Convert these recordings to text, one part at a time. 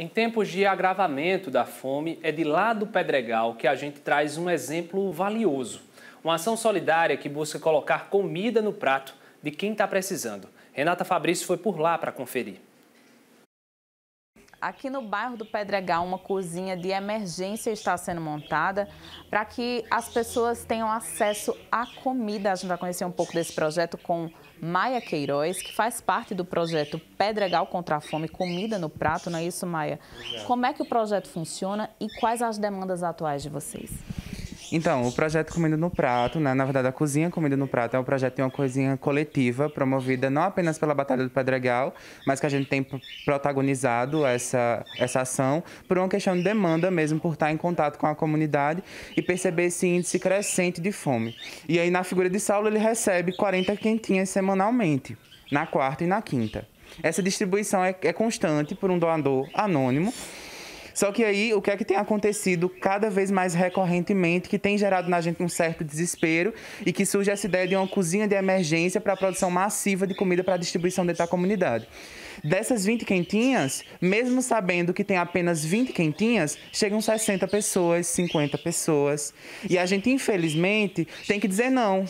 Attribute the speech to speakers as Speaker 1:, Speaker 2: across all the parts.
Speaker 1: Em tempos de agravamento da fome, é de lá do Pedregal que a gente traz um exemplo valioso. Uma ação solidária que busca colocar comida no prato de quem está precisando. Renata Fabrício foi por lá para conferir aqui no bairro do Pedregal, uma cozinha de emergência está sendo montada para que as pessoas tenham acesso à comida. A gente vai conhecer um pouco desse projeto com Maia Queiroz, que faz parte do projeto Pedregal contra a Fome, Comida no Prato, não é isso, Maia? Como é que o projeto funciona e quais as demandas atuais de vocês?
Speaker 2: Então, o projeto Comida no Prato, né? na verdade, a Cozinha Comida no Prato é um projeto de uma cozinha coletiva, promovida não apenas pela Batalha do Pedregal, mas que a gente tem protagonizado essa, essa ação por uma questão de demanda mesmo, por estar em contato com a comunidade e perceber esse índice crescente de fome. E aí, na figura de Saulo, ele recebe 40 quentinhas semanalmente, na quarta e na quinta. Essa distribuição é, é constante por um doador anônimo só que aí, o que é que tem acontecido cada vez mais recorrentemente, que tem gerado na gente um certo desespero e que surge essa ideia de uma cozinha de emergência para a produção massiva de comida para distribuição dentro da comunidade. Dessas 20 quentinhas, mesmo sabendo que tem apenas 20 quentinhas, chegam 60 pessoas, 50 pessoas. E a gente, infelizmente, tem que dizer não.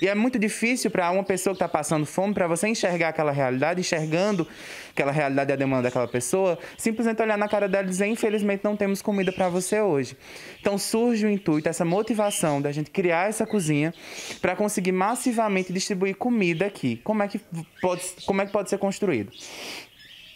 Speaker 2: E é muito difícil para uma pessoa que está passando fome, para você enxergar aquela realidade, enxergando aquela realidade e é a demanda daquela pessoa, simplesmente olhar na cara dela e dizer: infelizmente não temos comida para você hoje. Então surge o intuito, essa motivação da gente criar essa cozinha para conseguir massivamente distribuir comida aqui. Como é que pode, como é que pode ser construído?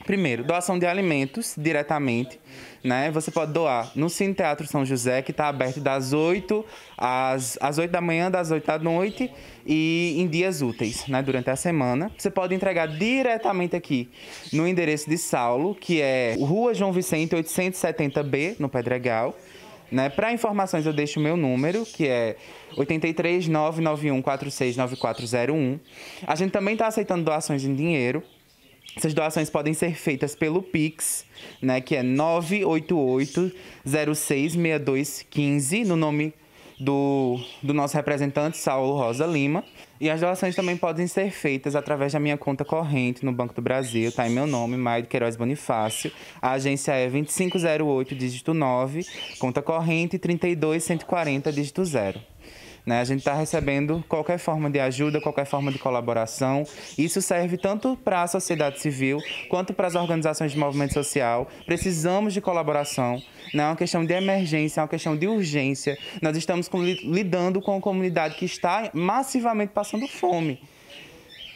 Speaker 2: Primeiro, doação de alimentos diretamente, né? Você pode doar no Cine Teatro São José, que está aberto das 8 às, às 8 da manhã, das 8 da noite e em dias úteis, né? Durante a semana. Você pode entregar diretamente aqui no endereço de Saulo, que é Rua João Vicente 870B, no Pedregal. Né? Para informações, eu deixo o meu número, que é 83991469401. A gente também está aceitando doações em dinheiro. Essas doações podem ser feitas pelo Pix, né, que é 988-066215, no nome do, do nosso representante, Saulo Rosa Lima. E as doações também podem ser feitas através da minha conta corrente no Banco do Brasil, tá em meu nome, Maio Queiroz Bonifácio. A agência é 2508, dígito 9, conta corrente 32140, dígito 0. Né? A gente está recebendo qualquer forma de ajuda, qualquer forma de colaboração. Isso serve tanto para a sociedade civil quanto para as organizações de movimento social. Precisamos de colaboração. Não né? é uma questão de emergência, é uma questão de urgência. Nós estamos com, lidando com uma comunidade que está massivamente passando fome.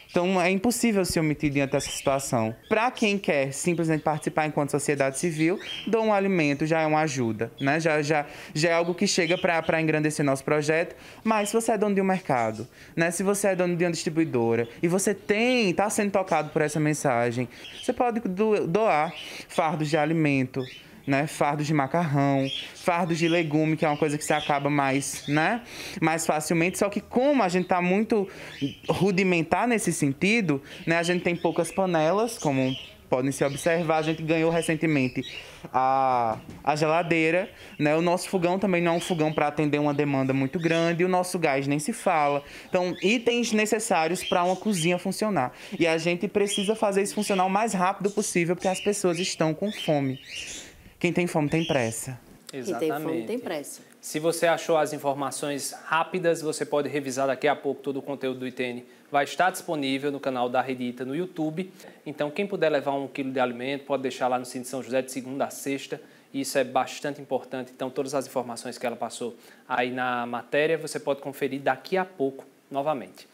Speaker 2: Então é impossível se omitir diante dessa situação. Para quem quer simplesmente participar enquanto sociedade civil, dou um alimento já é uma ajuda, né? Já, já, já é algo que chega para engrandecer nosso projeto. Mas se você é dono de um mercado, né? Se você é dono de uma distribuidora e você tem, está sendo tocado por essa mensagem, você pode doar fardos de alimento, né? Fardos de macarrão, fardos de legume, que é uma coisa que se acaba mais, né? Mais facilmente. Só que como a gente está muito rudimentar nesse sentido, né? A gente tem poucas panelas, como podem se observar, a gente ganhou recentemente a, a geladeira, né? O nosso fogão também não é um fogão para atender uma demanda muito grande, o nosso gás nem se fala. Então, itens necessários para uma cozinha funcionar. E a gente precisa fazer isso funcionar o mais rápido possível, porque as pessoas estão com fome. Quem tem fome tem pressa.
Speaker 1: Exatamente. Quem tem fome tem pressa. Se você achou as informações rápidas, você pode revisar daqui a pouco todo o conteúdo do ITN. Vai estar disponível no canal da Redita no YouTube. Então, quem puder levar um quilo de alimento, pode deixar lá no Cine São José de segunda a sexta. Isso é bastante importante. Então, todas as informações que ela passou aí na matéria, você pode conferir daqui a pouco novamente.